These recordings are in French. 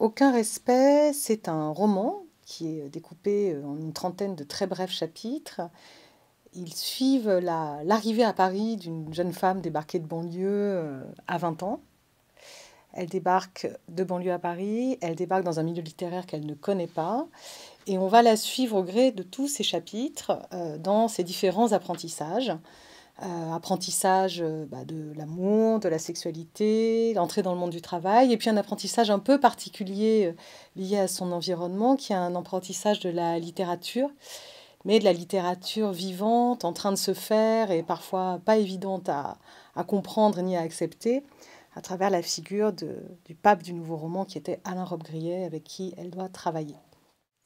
Aucun respect, c'est un roman qui est euh, découpé euh, en une trentaine de très brefs chapitres. Ils suivent l'arrivée à Paris d'une jeune femme débarquée de banlieue euh, à 20 ans. Elle débarque de banlieue à Paris, elle débarque dans un milieu littéraire qu'elle ne connaît pas, et on va la suivre au gré de tous ces chapitres dans ses différents apprentissages. Euh, apprentissage euh, bah, de l'amour, de la sexualité, l'entrée dans le monde du travail, et puis un apprentissage un peu particulier euh, lié à son environnement, qui est un apprentissage de la littérature, mais de la littérature vivante, en train de se faire, et parfois pas évidente à, comprendre ni à accepter, à travers la figure du pape du nouveau roman, qui était Alain Robbe-Grillet, avec qui elle doit travailler.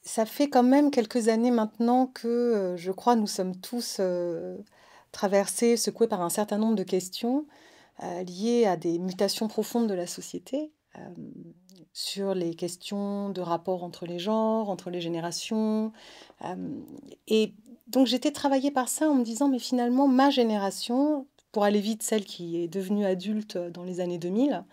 Ça fait quand même quelques années maintenant que, je crois, nous sommes tous traversée, secouée par un certain nombre de questions euh, liées à des mutations profondes de la société, euh, sur les questions de rapport entre les genres, entre les générations. Euh, et donc j'étais travaillée par ça en me disant, mais finalement, ma génération, pour aller vite, celle qui est devenue adulte dans les années 2000,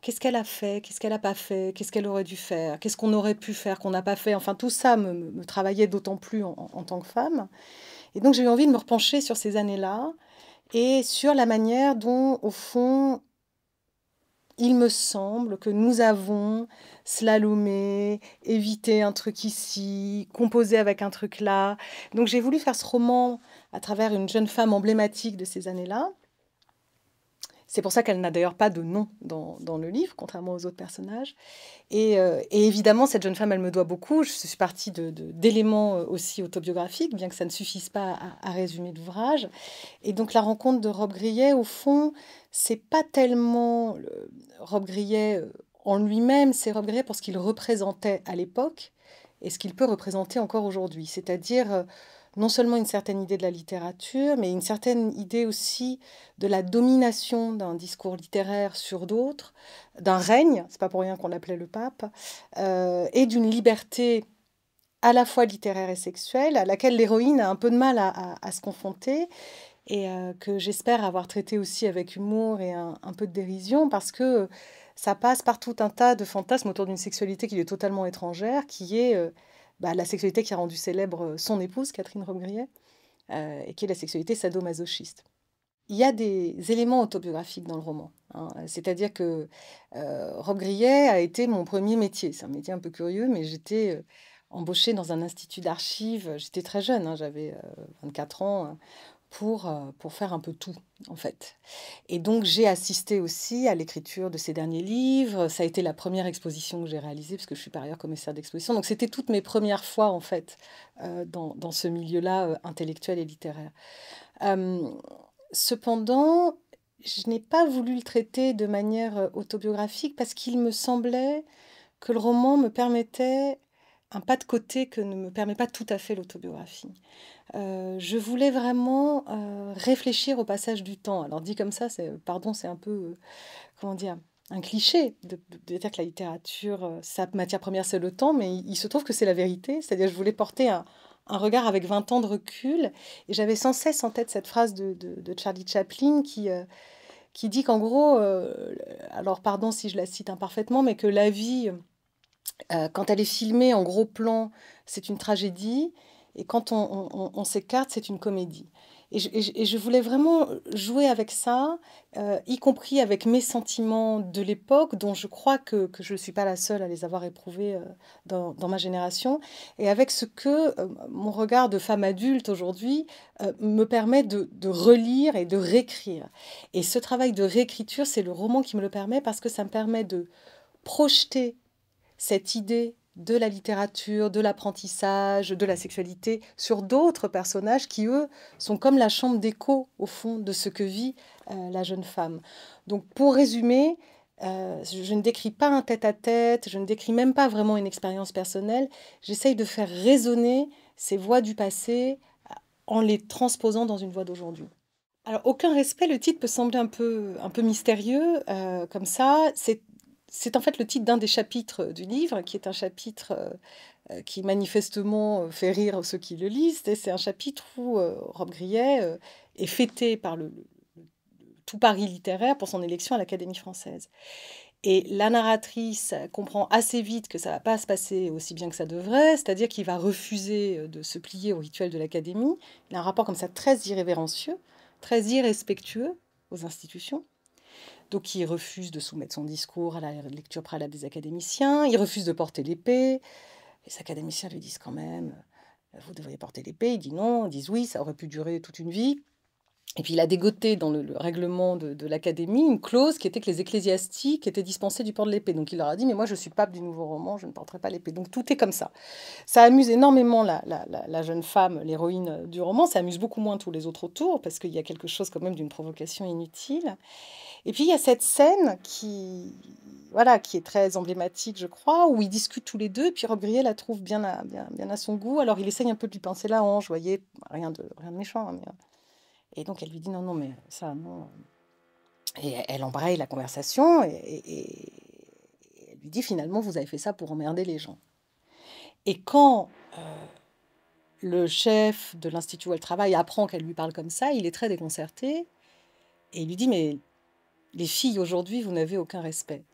qu'est-ce qu'elle a fait, qu'est-ce qu'elle n'a pas fait, qu'est-ce qu'elle aurait dû faire, qu'est-ce qu'on aurait pu faire, qu'on n'a pas fait. Enfin, tout ça me, travaillait d'autant plus en, tant que femme. Et donc j'ai eu envie de me repencher sur ces années-là et sur la manière dont, au fond, il me semble que nous avons slalomé, évité un truc ici, composé avec un truc là. Donc j'ai voulu faire ce roman à travers une jeune femme emblématique de ces années-là, c'est pour ça qu'elle n'a d'ailleurs pas de nom dans, le livre, contrairement aux autres personnages. Euh, et, évidemment, cette jeune femme, elle me doit beaucoup. Je suis partie d'éléments de, d'éléments euh, aussi autobiographiques, bien que ça ne suffise pas à, résumer l'ouvrage. Et donc la rencontre de Rob Grillet, au fond, c'est pas tellement Rob Grillet euh, en lui-même, c'est Rob Grillet pour ce qu'il représentait à l'époque et ce qu'il peut représenter encore aujourd'hui. C'est-à-dire non seulement une certaine idée de la littérature, mais une certaine idée aussi de la domination d'un discours littéraire sur d'autres, d'un règne, c'est pas pour rien qu'on l'appelait le pape, euh, et d'une liberté à la fois littéraire et sexuelle, à laquelle l'héroïne a un peu de mal à, se confronter, et euh, que j'espère avoir traité aussi avec humour et un, peu de dérision, parce que ça passe par tout un tas de fantasmes autour d'une sexualité qui est totalement étrangère, qui est... Euh, bah, la sexualité qui a rendu célèbre euh, son épouse, Catherine robbe euh, et qui est la sexualité sadomasochiste. Il y a des éléments autobiographiques dans le roman. Hein. C'est-à-dire que euh, a été mon premier métier. C'est un métier un peu curieux, mais j'étais euh, embauchée dans un institut d'archives. J'étais très jeune, hein, j'avais 24 ans, hein pour, euh, pour faire un peu tout, en fait. Et donc, j'ai assisté aussi à l'écriture de ces derniers livres. Ça a été la première exposition que j'ai réalisée, parce que je suis par ailleurs commissaire d'exposition. Donc, c'était toutes mes premières fois, en fait, euh, dans, dans, ce milieu-là euh, intellectuel et littéraire. cependant, je n'ai pas voulu le traiter de manière autobiographique, parce qu'il me semblait que le roman me permettait un pas de côté que ne me permet pas tout à fait l'autobiographie. Euh, je voulais vraiment euh, réfléchir au passage du temps. Alors dit comme ça, c'est pardon, c'est un peu euh, comment dire un cliché de, dire que la littérature, sa matière première, c'est le temps, mais il, se trouve que c'est la vérité. C'est-à-dire, je voulais porter un, regard avec 20 ans de recul, et j'avais sans cesse en tête cette phrase de, Charlie Chaplin qui qui dit qu'en gros, alors pardon si je la cite imparfaitement, mais que la vie euh, quand elle est filmée en gros plan, c'est une tragédie. Et quand on, s'écarte, c'est une comédie. Et je, voulais vraiment jouer avec ça, euh, y compris avec mes sentiments de l'époque, dont je crois que, je ne suis pas la seule à les avoir éprouvés euh, dans, ma génération, et avec ce que mon regard de femme adulte aujourd'hui me permet de, de, relire et de réécrire. Et ce travail de réécriture, c'est le roman qui me le permet parce que ça me permet de projeter cette idée de la littérature, de l'apprentissage, de la sexualité, sur d'autres personnages qui, eux, sont comme la chambre d'écho, au fond, de ce que vit euh, la jeune femme. Donc, pour résumer, euh, je ne décris pas un tête-à-tête, je ne décris même pas vraiment une expérience personnelle, j'essaye de faire résonner ces voix du passé euh, en les transposant dans une voix d'aujourd'hui. Alors, aucun respect, le titre peut sembler un peu, un peu mystérieux, comme ça. C'est c'est en fait le titre d'un des chapitres euh, du livre, hein, qui est un chapitre euh, euh, qui manifestement fait rire ceux qui le lisent. Et c'est un chapitre où Rob Grillet est fêté par tout Paris littéraire pour son élection à l'Académie française. Et la narratrice comprend assez vite que ça va pas se passer aussi bien que ça devrait, c'est-à-dire qu'il va refuser de se plier au rituel de l'Académie. Il a un rapport comme ça très irrévérencieux, très irrespectueux aux institutions. Donc il refuse de soumettre son discours à la lecture préalable des académiciens, il refuse de porter l'épée. Les académiciens lui disent quand même, euh, vous devriez porter l'épée. Il dit non, ils disent oui, ça aurait pu durer toute une vie. Et puis il a dégoté dans le, règlement de, l'Académie une clause qui était que les ecclésiastiques étaient dispensés du port de l'épée. Donc il leur a dit, mais moi je suis pape du Nouveau Roman, je ne porterai pas l'épée. Donc tout est comme ça. Ça amuse énormément la, la, la jeune femme, l'héroïne du roman, ça amuse beaucoup moins tous les autres autour, parce qu'il y a quelque chose quand même d'une provocation inutile. Et puis il y a cette scène qui, voilà, qui est très emblématique, je crois, où ils discutent tous les deux, et puis Rob la trouve bien à, bien, bien à son goût. Alors il essaye un peu de lui pincer la hanche, vous voyez, rien de, rien de méchant, hein, mais euh, et donc elle lui dit non, non, mais ça, non. Et elle embraye la conversation et, elle lui dit finalement, vous avez fait ça pour emmerder les gens. Et quand euh, le chef de l'institut où elle travaille apprend qu'elle lui parle comme ça, il est très déconcerté et il lui dit mais les filles aujourd'hui, vous n'avez aucun respect.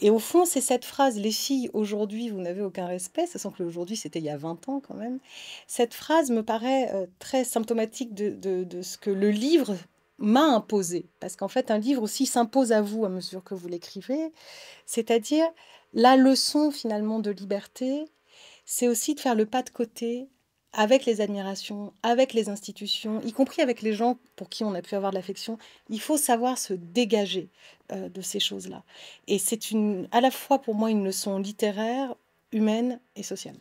Et au fond, c'est cette phrase, les filles, aujourd'hui, vous n'avez aucun respect, Ça sent que aujourd'hui, c'était il y a 20 ans quand même. Cette phrase me paraît euh, très symptomatique de ce que le livre m'a imposé, parce qu'en fait un livre aussi s'impose à vous à mesure que vous l'écrivez, c'est-à-dire la leçon finalement de liberté, c'est aussi de faire le pas de côté, avec les admirations, avec les institutions, y compris avec les gens pour qui on a pu avoir de l'affection, il faut savoir se dégager euh, de ces choses-là. Et c'est une, à la fois pour moi une leçon littéraire, humaine et sociale.